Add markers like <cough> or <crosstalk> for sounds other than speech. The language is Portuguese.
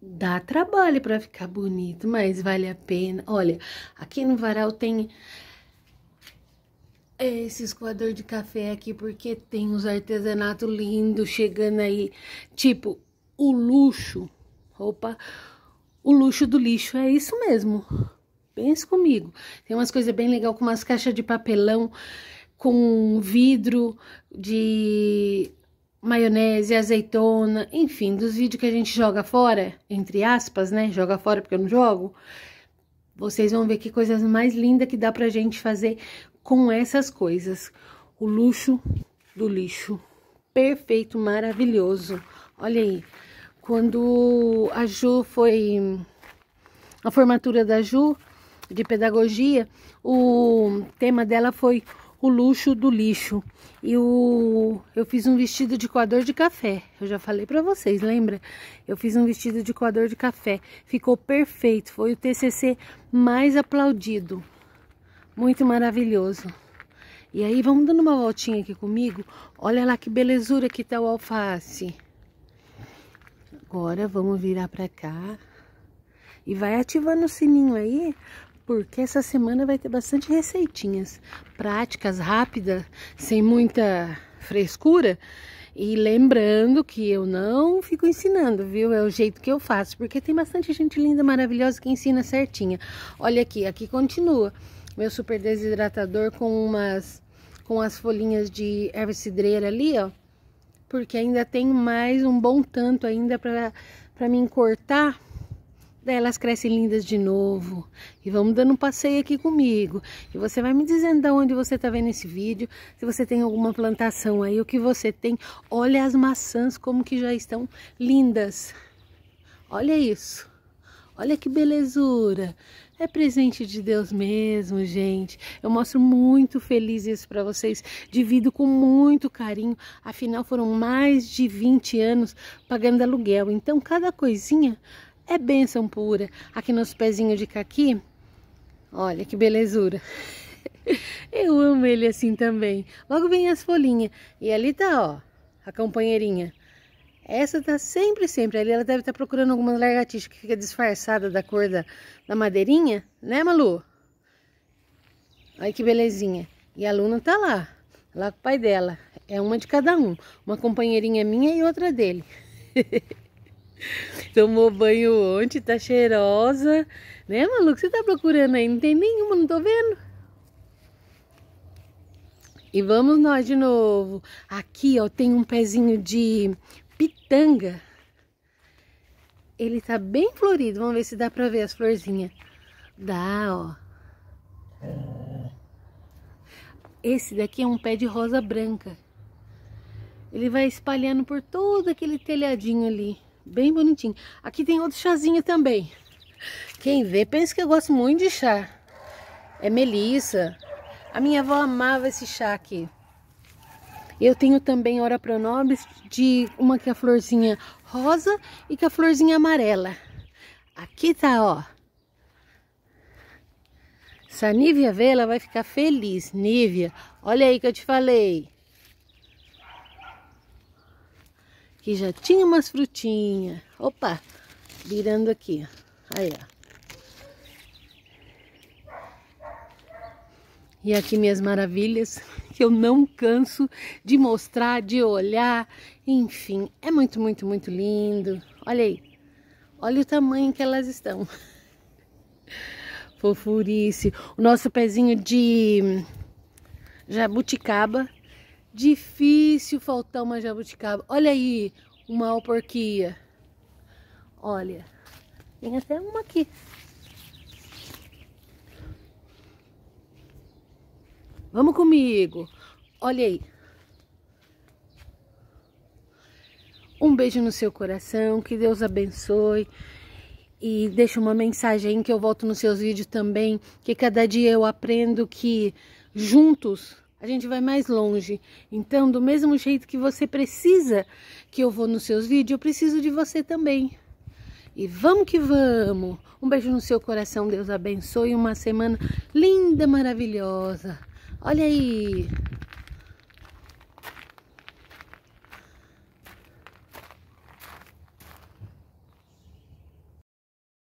Dá trabalho para ficar bonito, mas vale a pena. Olha, aqui no varal tem esse escoador de café aqui, porque tem os artesanatos lindos chegando aí. Tipo, o luxo, opa, o luxo do lixo, é isso mesmo. Pense comigo. Tem umas coisas bem legal, com umas caixas de papelão, com vidro de maionese, azeitona, enfim, dos vídeos que a gente joga fora, entre aspas, né? Joga fora porque eu não jogo. Vocês vão ver que coisas mais lindas que dá pra gente fazer com essas coisas. O luxo do lixo. Perfeito, maravilhoso. Olha aí, quando a Ju foi... A formatura da Ju, de pedagogia, o tema dela foi o luxo do lixo. E o, eu fiz um vestido de coador de café. Eu já falei para vocês, lembra? Eu fiz um vestido de coador de café. Ficou perfeito. Foi o TCC mais aplaudido. Muito maravilhoso. E aí, vamos dando uma voltinha aqui comigo. Olha lá que belezura que tá o alface. Agora, vamos virar para cá. E vai ativando o sininho aí porque essa semana vai ter bastante receitinhas práticas, rápidas, sem muita frescura. E lembrando que eu não fico ensinando, viu? É o jeito que eu faço, porque tem bastante gente linda, maravilhosa que ensina certinha. Olha aqui, aqui continua meu super desidratador com umas com as folhinhas de erva cidreira ali, ó. Porque ainda tem mais um bom tanto ainda para para mim cortar elas crescem lindas de novo. E vamos dando um passeio aqui comigo. E você vai me dizendo de onde você está vendo esse vídeo, se você tem alguma plantação aí, o que você tem. Olha as maçãs como que já estão lindas. Olha isso. Olha que belezura. É presente de Deus mesmo, gente. Eu mostro muito feliz isso para vocês. Divido com muito carinho. Afinal, foram mais de 20 anos pagando aluguel. Então, cada coisinha é bênção pura. Aqui nos pezinhos de caqui, olha que belezura. <laughs> Eu amo ele assim também. Logo vem as folhinhas. E ali tá, ó, a companheirinha. Essa tá sempre, sempre. Ali ela deve estar tá procurando alguma lagartixa que fica disfarçada da cor da, da madeirinha. Né, Malu? Olha que belezinha. E a Luna tá lá, lá com o pai dela. É uma de cada um. Uma companheirinha minha e outra dele. <laughs> <laughs> Tomou banho ontem, tá cheirosa. Né, maluco? Você tá procurando aí? Não tem nenhuma, não tô vendo. E vamos nós de novo. Aqui, ó, tem um pezinho de pitanga. Ele tá bem florido. Vamos ver se dá pra ver as florzinhas. Dá, ó. Esse daqui é um pé de rosa branca. Ele vai espalhando por todo aquele telhadinho ali. Bem bonitinho. Aqui tem outro chazinho também. Quem vê, pensa que eu gosto muito de chá. É melissa. A minha avó amava esse chá aqui. Eu tenho também ora pronobis de uma que é a florzinha rosa e que é a florzinha amarela. Aqui tá, ó. Se a Nívia vê, ela vai ficar feliz. Nívia, olha aí que eu te falei. que já tinha umas frutinhas. Opa, virando aqui, ó. Aí, ó. E aqui minhas maravilhas, que eu não canso de mostrar, de olhar. Enfim, é muito, muito, muito lindo. Olha aí. Olha o tamanho que elas estão. <laughs> Fofurice. O nosso pezinho de jabuticaba Difícil faltar uma jabuticaba. Olha aí uma alporquia. Olha, tem até uma aqui. Vamos comigo. Olha aí. Um beijo no seu coração, que Deus abençoe. E deixa uma mensagem que eu volto nos seus vídeos também, que cada dia eu aprendo que juntos a gente vai mais longe. Então, do mesmo jeito que você precisa que eu vou nos seus vídeos, eu preciso de você também. E vamos que vamos! Um beijo no seu coração, Deus abençoe. Uma semana linda, maravilhosa. Olha aí!